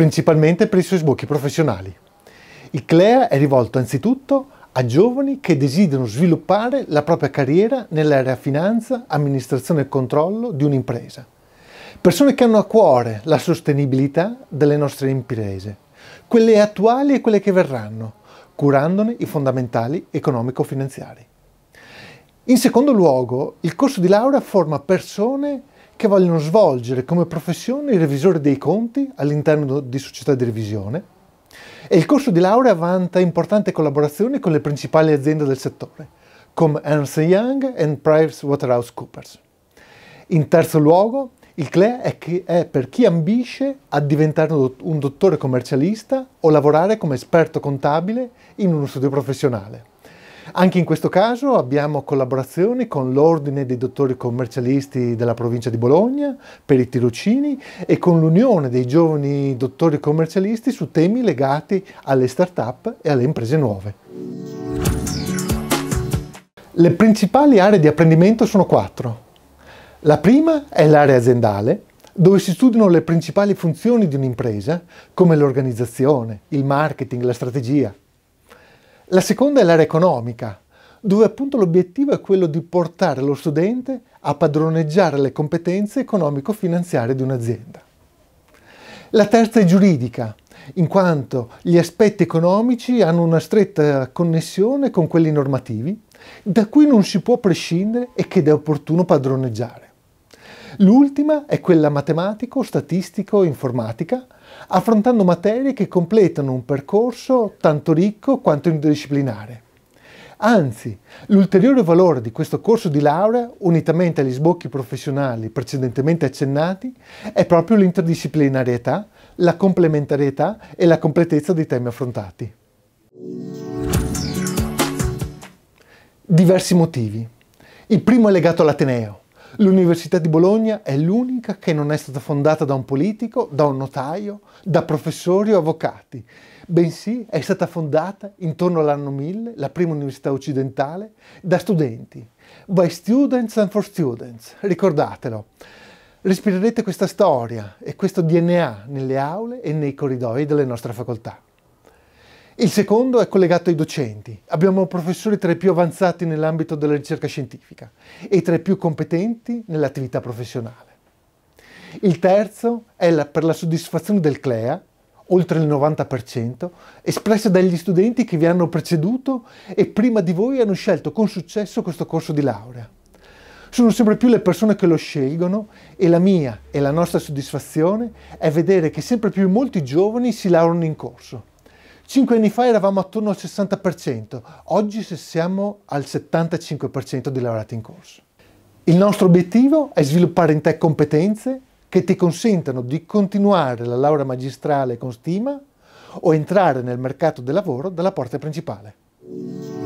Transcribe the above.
principalmente per i suoi sbocchi professionali. Il CLEA è rivolto anzitutto a giovani che desiderano sviluppare la propria carriera nell'area finanza, amministrazione e controllo di un'impresa. Persone che hanno a cuore la sostenibilità delle nostre imprese, quelle attuali e quelle che verranno, curandone i fondamentali economico-finanziari. In secondo luogo, il corso di laurea forma persone che vogliono svolgere come professione il revisore dei conti all'interno di società di revisione e il corso di laurea vanta importanti collaborazioni con le principali aziende del settore, come Ernst Young e PricewaterhouseCoopers. In terzo luogo, il CLE è, è per chi ambisce a diventare un dottore commercialista o lavorare come esperto contabile in uno studio professionale. Anche in questo caso abbiamo collaborazioni con l'Ordine dei Dottori Commercialisti della provincia di Bologna per i tirocini e con l'Unione dei Giovani Dottori Commercialisti su temi legati alle start-up e alle imprese nuove. Le principali aree di apprendimento sono quattro. La prima è l'area aziendale, dove si studiano le principali funzioni di un'impresa, come l'organizzazione, il marketing, la strategia, la seconda è l'area economica, dove appunto l'obiettivo è quello di portare lo studente a padroneggiare le competenze economico-finanziarie di un'azienda. La terza è giuridica, in quanto gli aspetti economici hanno una stretta connessione con quelli normativi, da cui non si può prescindere e che è opportuno padroneggiare. L'ultima è quella matematico, statistico e informatica, affrontando materie che completano un percorso tanto ricco quanto interdisciplinare. Anzi, l'ulteriore valore di questo corso di laurea, unitamente agli sbocchi professionali precedentemente accennati, è proprio l'interdisciplinarietà, la complementarietà e la completezza dei temi affrontati. Diversi motivi. Il primo è legato all'Ateneo. L'Università di Bologna è l'unica che non è stata fondata da un politico, da un notaio, da professori o avvocati, bensì è stata fondata intorno all'anno 1000, la prima università occidentale, da studenti. By students and for students, ricordatelo. Respirerete questa storia e questo DNA nelle aule e nei corridoi delle nostre facoltà. Il secondo è collegato ai docenti. Abbiamo professori tra i più avanzati nell'ambito della ricerca scientifica e tra i più competenti nell'attività professionale. Il terzo è la, per la soddisfazione del CLEA, oltre il 90%, espressa dagli studenti che vi hanno preceduto e prima di voi hanno scelto con successo questo corso di laurea. Sono sempre più le persone che lo scelgono e la mia e la nostra soddisfazione è vedere che sempre più molti giovani si laureano in corso Cinque anni fa eravamo attorno al 60%, oggi siamo al 75% dei laureati in corso. Il nostro obiettivo è sviluppare in te competenze che ti consentano di continuare la laurea magistrale con stima o entrare nel mercato del lavoro dalla porta principale.